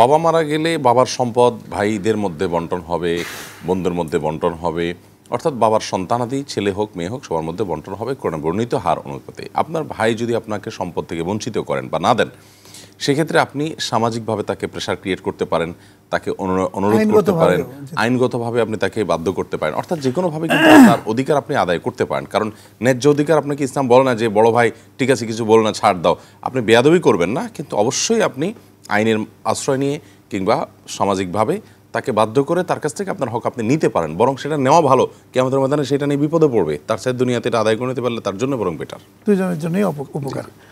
বাবা মারা গেলে বাবার সম্পদ ভাইদের মধ্যে বন্টন হবে বন্ধুর মধ্যে বন্টন হবে অর্থাৎ বাবার সন্তানাদি ছেলে হোক মেয়ে হোক সবার মধ্যে বন্টন হবে বর্ণিত হার অনুপাতে আপনার ভাই যদি আপনাকে সম্পদ থেকে বঞ্চিত করেন বা না দেন সেক্ষেত্রে আপনি সামাজিকভাবে তাকে প্রেশার ক্রিয়েট করতে পারেন তাকে অনুরোধ করতে পারেন আইনগতভাবে আপনি তাকে বাধ্য করতে পারেন অর্থাৎ যে কোনোভাবে কিন্তু তার অধিকার আপনি আদায় করতে পারেন কারণ ন্যায্য অধিকার আপনাকে ইসলাম বলে না যে বড় ভাই ঠিক আছে কিছু বলো না ছাড় দাও আপনি বেয়াদবি করবেন না কিন্তু অবশ্যই আপনি আইনের আশ্রয় নিয়ে কিংবা সামাজিকভাবে তাকে বাধ্য করে তার কাছ থেকে আপনার হক আপনি নিতে পারেন বরং সেটা নেওয়া ভালো আমাদের ময়দানে সেটা নিয়ে বিপদে পড়বে তার সাথে দুনিয়াতে এটা আদায় করে নিতে পারলে তার জন্য বরং বেটার দুজনের জন্যই উপকার